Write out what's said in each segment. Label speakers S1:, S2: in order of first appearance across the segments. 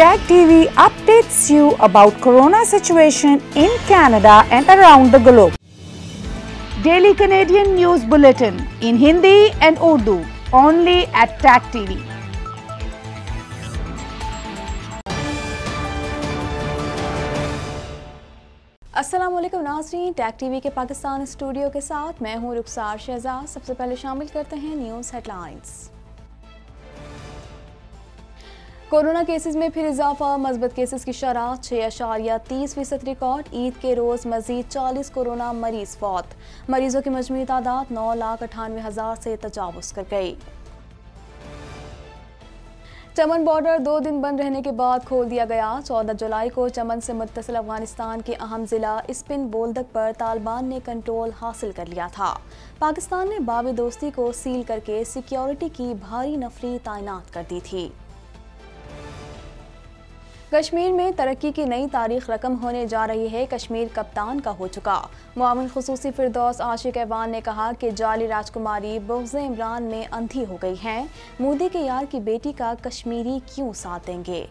S1: Tag TV updates you about corona situation in Canada and around the globe. Daily Canadian News Bulletin in Hindi and Urdu only at Tag TV. Aslam नाजरीन टैक TV के Pakistan studio के साथ मैं हूं रुखसार शहजाद सबसे पहले शामिल करते हैं न्यूज़ हेडलाइंस कोरोना केसेस में फिर इजाफा मजबत केसेस की शराह छः अशारिया तीस फीसद रिकॉर्ड ईद के रोज़ मजीद चालीस कोरोना मरीज फौत मरीजों की मजमू तादाद नौ लाख अठानवे हज़ार से तजावज़ कर गई चमन बॉर्डर दो दिन बंद रहने के बाद खोल दिया गया 14 जुलाई को चमन से मुतसल अफगानिस्तान के अहम ज़िला स्पिन बोलदक पर तालिबान ने कंट्रोल हासिल कर लिया था पाकिस्तान ने बाबी दोस्ती को सील करके सिक्योरिटी की भारी नफरी तैनात कर दी थी कश्मीर में तरक्की की नई तारीख रकम होने जा रही है कश्मीर कप्तान का हो चुका मामूल खसूसी फिरदौस आशिक एवान ने कहा कि जाली राजकुमारी बुग्ज इमरान में अंधी हो गई हैं मोदी के यार की बेटी का कश्मीरी क्यों साथ देंगे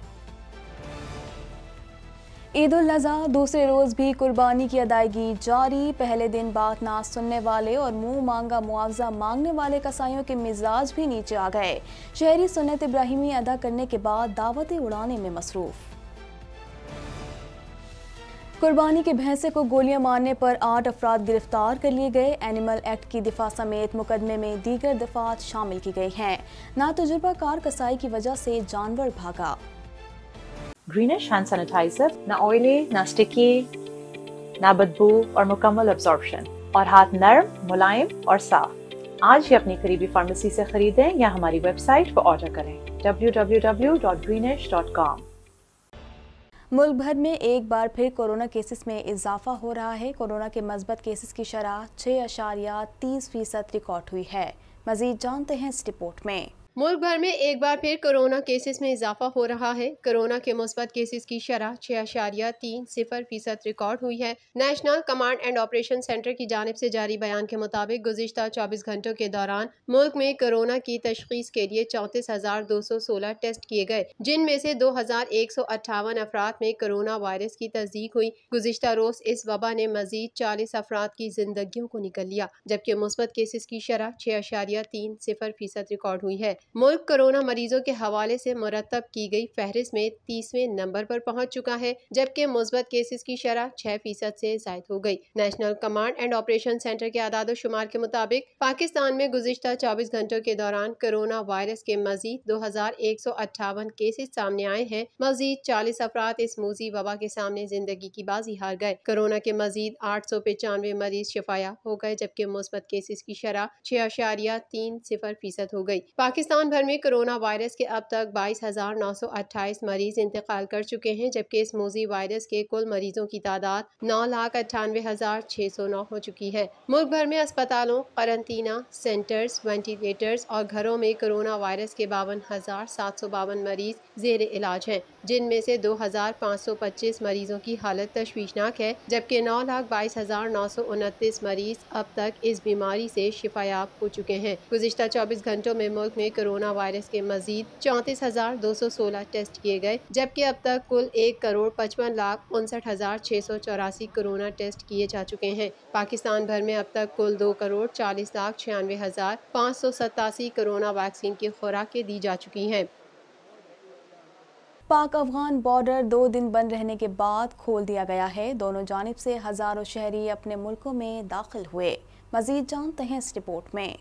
S1: ईद उल दूसरे रोज़ भी कुर्बानी की अदायगी जारी पहले दिन बात ना सुनने वाले और मुंह मांगा मुआवजा मांगने वाले कसाईयों के मिजाज भी नीचे आ गए शहरी सुनत इब्राहिमी अदा करने के बाद दावतें उड़ाने में मसरूफ़ कुर्बानी के भैंसे को गोलियां मारने पर आठ अफराद गिरफ्तार कर लिए गए एनिमल एक्ट की दिफा समेत मुकदमे में दीगर दफात शामिल की गई हैं ना कार कसाई की वजह से जानवर भागा
S2: greenish hand sanitizer, na oily, na sticky, na बदबू और mukammal absorption aur haath narm, mulayim aur saaf. Aaj hi apni kareebi pharmacy se खरीदें ya hamari website par order kare www.greenish.com
S1: मुल्क भर में एक बार फिर कोरोना केसेस में इजाफा हो रहा है कोरोना के मजबत केसेस की शराह छः अशारिया तीस फीसद रिकॉर्ड हुई है मजीद
S2: जानते हैं इस रिपोर्ट में मुल्क भर में एक बार फिर कोरोना केसेस में इजाफा हो रहा है कोरोना के मुस्बत केसेस की शरह छः अशारिया तीन सिफर फीसद रिकॉर्ड हुई है national command and operation centre की जानब से जारी बयान के मुताबिक गुजशत चौबीस घंटों के दौरान मुल्क में कोरोना की तशखीस के लिए चौंतीस हजार दो सौ सोलह टेस्ट किए गए जिनमें से दो हजार एक सौ अट्ठावन अफराद में कोरोना वायरस की तस्दीक हुई गुजशत रोज इस वबा ने मजीद चालीस अफराद की जिंदगी को निकल लिया जबकि मुस्बत केसेस की शरह छः अशारिया तीन सिफर फीसद रिकॉर्ड हुई है मुल्क कोरोना मरीजों के हवाले से मुरतब की गई फहरिस्त में तीसवें नंबर पर पहुंच चुका है जबकि मुस्बत केसेस की शरह छह फीसद से जायद हो गई national command and operation centre के आदाद शुमार के मुताबिक पाकिस्तान में गुजशत चौबीस घंटों के दौरान कोरोना वायरस के मजीद दो हजार एक सौ अट्ठावन केसेज सामने आए हैं मजीद चालीस अफराद इस मोजी वबा के सामने जिंदगी की बाजी हार गए कोरोना के मजीद आठ सौ पचानवे मरीज शिफाया हो गए जबकि मुस्बत केसेज की शरह छह अशारिया तीन सिफर फीसद हो गयी पाकिस्तान पाकिस्तान भर में कोरोना वायरस के अब तक 22,928 मरीज इंतकाल कर चुके हैं जबकि इस मोजी वायरस के कुल मरीजों की तादाद नौ लाख अट्ठानवे हज़ार छः सौ नौ हो चुकी है मुल्क भर में अस्पतालों करंतना सेंटर्स वेंटिलेटर्स और घरों में कोरोना वायरस के बावन हज़ार सात सौ बावन मरीज जेर इलाज हैं जिनमें से 2,525 मरीजों की हालत तशवीशनाक है जबकि नौ लाख बाईस हज़ार नौ सौ उनतीस मरीज अब तक इस बीमारी से शिफायाब हो चुके हैं गुजशत चौबीस घंटों में मुल्क में कोरोना वायरस के मजीद चौंतीस हजार दो सौ सोलह टेस्ट किए गए जबकि अब तक कुल एक करोड़ पचपन लाख उनसठ हजार छः सौ चौरासी कोरोना टेस्ट किए जा चुके हैं पाकिस्तान भर में अब तक कुल दो करोड़ चालीस लाख छियानवे हजार पाँच सौ सतासी कोरोना वैक्सीन की खुराकें दी जा चुकी हैं पाक
S1: अफगान बॉर्डर दो दिन बंद रहने के बाद खोल दिया गया है दोनों जानब से हज़ारों शहरी
S2: अपने मुल्कों में दाखिल हुए मजीद जानते हैं इस रिपोर्ट में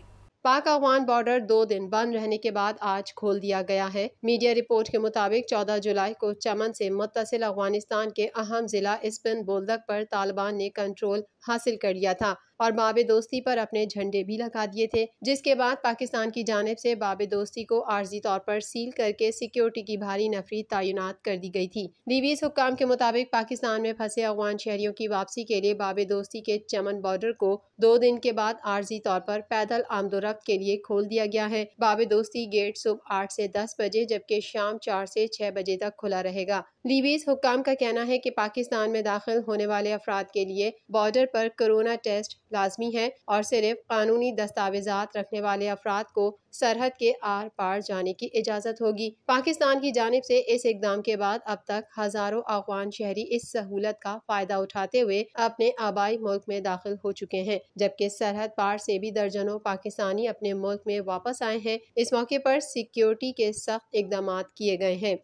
S2: पाक अफगान बॉर्डर दो दिन बंद रहने के बाद आज खोल दिया गया है मीडिया रिपोर्ट के मुताबिक 14 जुलाई को चमन से मुतसिल अफगानिस्तान के अहम जिला इस्पिन बोल्दक पर तालिबान ने कंट्रोल हासिल कर लिया था और बाब दोस्ती पर अपने झंडे भी लगा दिए थे जिसके बाद पाकिस्तान की जानब से बाब दोस्ती को आर्जी तौर पर सील करके सिक्योरिटी की भारी नफरी तैनात कर दी गई थी लीबीज हुकाम के मुताबिक पाकिस्तान में फंसे अफगान शहरियों की वापसी के लिए बाब दोस्ती के चमन बॉर्डर को दो दिन के बाद आर्जी तौर पर पैदल आमदोरफ्त के लिए खोल दिया गया है बाब दोस्ती गेट सुबह आठ से दस बजे जबकि शाम चार से छह बजे तक खुला रहेगा लीबीज हुकाम का कहना है कि पाकिस्तान में दाखिल होने वाले अफराद के लिए बॉर्डर पर कोरोना टेस्ट लाजमी है और सिर्फ कानूनी दस्तावेजात रखने वाले अफराद को सरहद के आर पार जाने की इजाज़त होगी पाकिस्तान की जानब से इस इकदाम के बाद अब तक हज़ारों अफगान शहरी इस सहूलत का फ़ायदा उठाते हुए अपने आबाई मुल्क में दाखिल हो चुके हैं जबकि सरहद पार से भी दर्जनों पाकिस्तानी अपने मुल्क में वापस आए हैं इस मौके पर सिक्योरिटी के सख्त इकदाम किए गए हैं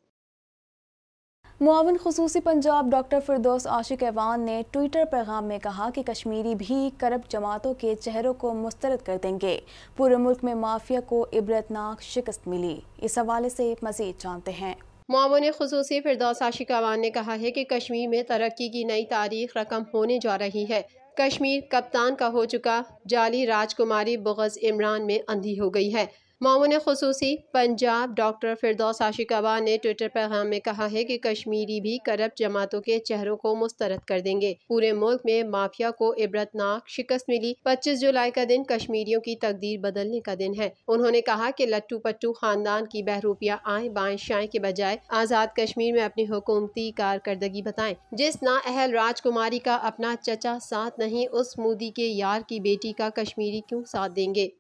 S1: मुआवन खसूसी पंजाब डॉक्टर फिरदौस आशिक ऐवान ने ट्विटर पैगाम में कहा कि कश्मीरी भी करप जमातों के चेहरों को मुस्तरद कर देंगे पूरे मुल्क में माफिया को इबरतनाक शिकस्त मिली इस हवाले से मजीद जानते हैं
S2: मामून खसूसी फिरदौस आशिक अवान ने कहा है कि कश्मीर में तरक्की की नई तारीख रकम होने जा रही है कश्मीर कप्तान का हो चुका जाली राजकुमारी बुगज़ इमरान में अंधी हो गई है मामून खसूसी पंजाब डॉक्टर फिरदौस आशिकबा ने ट्विटर पैगाम में कहा है कि कश्मीरी भी करप्ट जमातों के चेहरों को मुस्तरद कर देंगे पूरे मुल्क में माफिया को इबरतनाक शिकस्त मिली 25 जुलाई का दिन कश्मीरियों की तकदीर बदलने का दिन है उन्होंने कहा कि लट्टू पट्टू खानदान की बहरूपिया आए बाएं शाएं के बजाय आज़ाद कश्मीर में अपनी हुकूमती कारकर्दगी बताए जिस अहल राजकुमारी का अपना चचा साथ नहीं उस मोदी के यार की बेटी का कश्मीरी क्यूँ साथ देंगे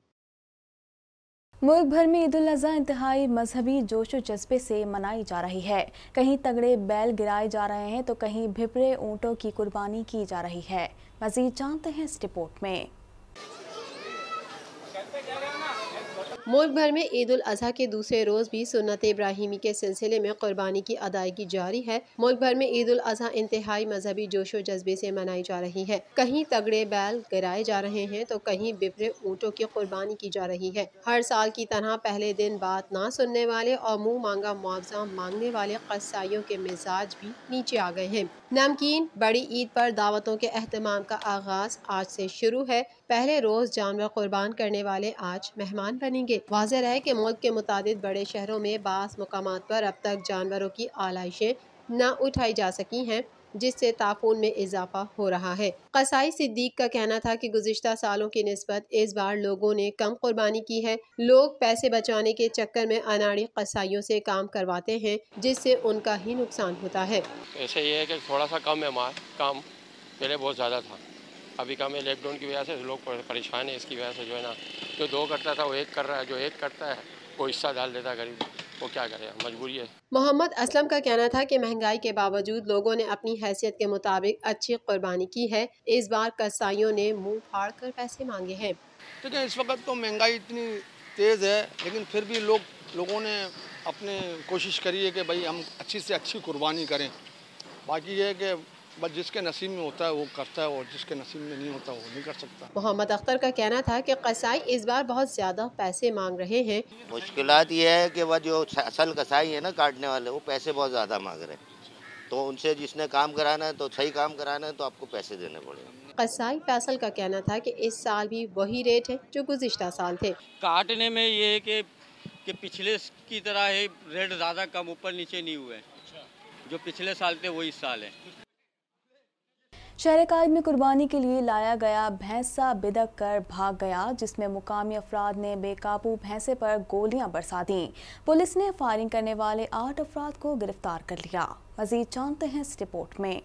S1: मुल्क भर में ईद उल अजहा इंतहाई मजहबी जोश जज्बे से मनाई जा रही है कहीं तगड़े बैल गिराए जा रहे हैं तो कहीं भिपरे ऊँटों की कुर्बानी की जा रही है
S2: मजीद जानते हैं इस रिपोर्ट में मुल्क भर में ईद उल के दूसरे रोज भी सुन्नत इब्राहिमी के सिलसिले में कुर्बानी की अदायगी जारी है मुल्क भर में ईद उल अजहा इंतहाई मजहबी जोशो जज्बे से मनाई जा रही है कहीं तगड़े बैल गिराए जा रहे हैं तो कहीं बिफरे ऊँटों की कुर्बानी की जा रही है हर साल की तरह पहले दिन बात ना सुनने वाले और मुँह मांगा मुआवजा मांगने वाले कसाइयों के मिजाज भी नीचे आ गए हैं नमकीन बड़ी ईद पर दावतों के अहतमाम का आगाज आज से शुरू है पहले रोज़ जानवर कुर्बान करने वाले आज मेहमान बनेंगे वाजह रहे की मुल्क के मुताद बड़े शहरों में बास मकाम पर अब तक जानवरों की आलाइशें न उठाई जा सकी हैं जिससे ताफून में इजाफा हो रहा है कसाई सिद्दीक का कहना था कि गुजशत सालों की नस्बत इस बार लोगों ने कम कुर्बानी की है लोग पैसे बचाने के चक्कर में अनाड़ी कसाईयों से काम करवाते हैं जिससे उनका ही नुकसान होता है ऐसे ये है कि थोड़ा सा कम है काम पहले बहुत ज़्यादा था अभी कम है लॉकडाउन की वजह से लोग परेशान है इसकी वजह से जो है ना जो दो करता था वो एक कर रहा है जो एक करता है वो हिस्सा डाल देता है गरीब वो क्या करे मजबूरी है मोहम्मद असलम का कहना था कि महंगाई के बावजूद लोगों ने अपनी हैसियत के मुताबिक अच्छी कुर्बानी की है इस बार कसाईयों ने मुँह फाड़ कर पैसे मांगे हैं
S1: देखिए इस वक्त तो महंगाई इतनी तेज़ है लेकिन फिर भी लोग लोगों ने अपने कोशिश करी है कि भाई हम अच्छी से अच्छी कुर्बानी करें बाकी ये है कि बस जिसके नसीब में होता है वो करता है और जिसके नसीब
S2: में नहीं होता वो नहीं कर सकता मोहम्मद अख्तर का कहना था कि कसाई इस बार बहुत ज़्यादा पैसे मांग रहे हैं मुश्किल ये है कि वह जो असल कसाई है ना काटने वाले वो पैसे बहुत ज़्यादा मांग रहे हैं तो उनसे जिसने काम कराना है तो सही काम कराना है तो आपको पैसे देने पड़ेगा कसाई फैसल का कहना था कि इस साल भी वही रेट है जो गुजशत साल थे काटने में ये है कि, कि पिछले की तरह ही रेट ज़्यादा कम ऊपर नीचे नहीं हुए जो पिछले साल थे वही साल है
S1: शहरकायद में कुर्बानी के लिए लाया गया भैंसा बिदक कर भाग गया जिसमें मुकामी अफराद ने बेकाबू भैंसे पर गोलियां बरसा दी पुलिस ने फायरिंग करने वाले आठ अफराद को गिरफ्तार कर लिया
S2: मजीद जानते हैं इस रिपोर्ट में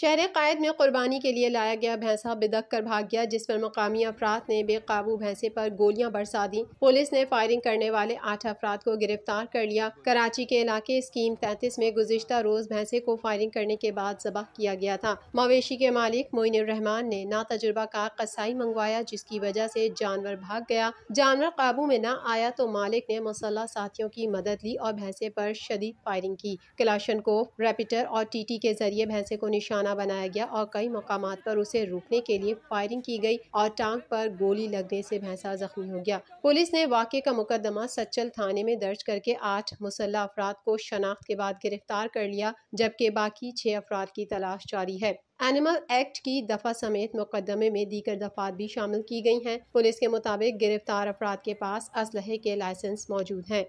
S2: शहर क़ायद में क़ुरबानी के लिए लाया गया भैंसा बिदक कर भाग गया जिस पर मकामी अफराद ने बेकाबू भैंसे पर गोलियां बरसा दी पुलिस ने फायरिंग करने वाले आठ अफराद को गिरफ्तार कर लिया कराची के इलाके स्कीम तैंतीस में गुजशत रोज भैंसे को फायरिंग करने के बाद जबह किया गया था मवेशी के मालिक मोइन रहमान ने ना तजुर्बा का कसाई मंगवाया जिसकी वजह से जानवर भाग गया जानवर काबू में न आया तो मालिक ने मसल्ला साथियों की मदद ली और भैंसे पर शदीद फायरिंग की कलाशन को रेपिटर और टी के जरिए भैंसे को निशान निशाना बनाया गया और कई मकाम पर उसे रोकने के लिए फायरिंग की गई और टांग पर गोली लगने से भैंसा जख्मी हो गया पुलिस ने वाक्य का मुकदमा सचल थाने में दर्ज करके आठ मुसल्ला अफराद को शनाख्त के बाद गिरफ्तार कर लिया जबकि बाकी छह अफराद की तलाश जारी है एनिमल एक्ट की दफा समेत मुकदमे में दीगर दफात भी शामिल की गई हैं पुलिस के मुताबिक गिरफ्तार अफराद के पास असलहे के लाइसेंस मौजूद हैं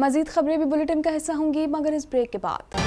S1: मजीद खबरें भी बुलेटिन का हिस्सा होंगी मगर इस ब्रेक के बाद